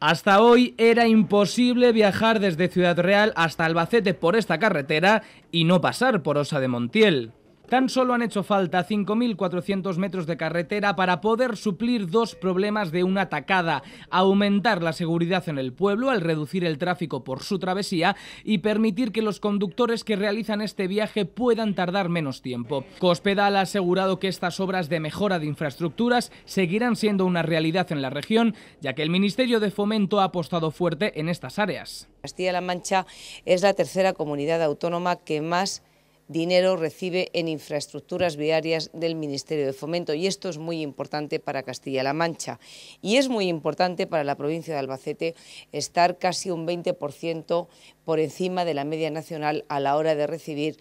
Hasta hoy era imposible viajar desde Ciudad Real hasta Albacete por esta carretera y no pasar por Osa de Montiel. Tan solo han hecho falta 5.400 metros de carretera para poder suplir dos problemas de una atacada, aumentar la seguridad en el pueblo al reducir el tráfico por su travesía y permitir que los conductores que realizan este viaje puedan tardar menos tiempo. Cospedal ha asegurado que estas obras de mejora de infraestructuras seguirán siendo una realidad en la región, ya que el Ministerio de Fomento ha apostado fuerte en estas áreas. Castilla-La Mancha es la tercera comunidad autónoma que más dinero recibe en infraestructuras viarias del Ministerio de Fomento y esto es muy importante para Castilla-La Mancha y es muy importante para la provincia de Albacete estar casi un 20% por encima de la media nacional a la hora de recibir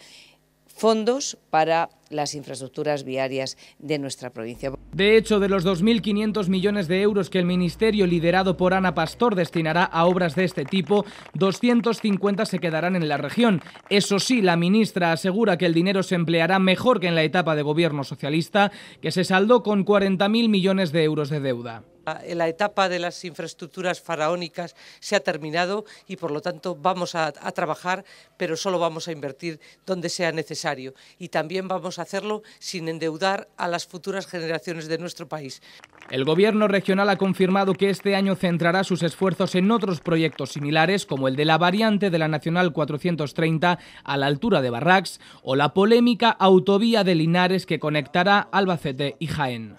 fondos para las infraestructuras viarias de nuestra provincia. De hecho, de los 2.500 millones de euros que el Ministerio, liderado por Ana Pastor, destinará a obras de este tipo, 250 se quedarán en la región. Eso sí, la ministra asegura que el dinero se empleará mejor que en la etapa de gobierno socialista, que se saldó con 40.000 millones de euros de deuda. La etapa de las infraestructuras faraónicas se ha terminado y por lo tanto vamos a, trabajar, pero solo vamos a invertir donde sea necesario. Y también vamos a hacerlo sin endeudar a las futuras generaciones de nuestro país. El Gobierno regional ha confirmado que este año centrará sus esfuerzos en otros proyectos similares, como el de la variante de la Nacional 430 a la altura de Barrax o la polémica autovía de Linares que conectará Albacete y Jaén.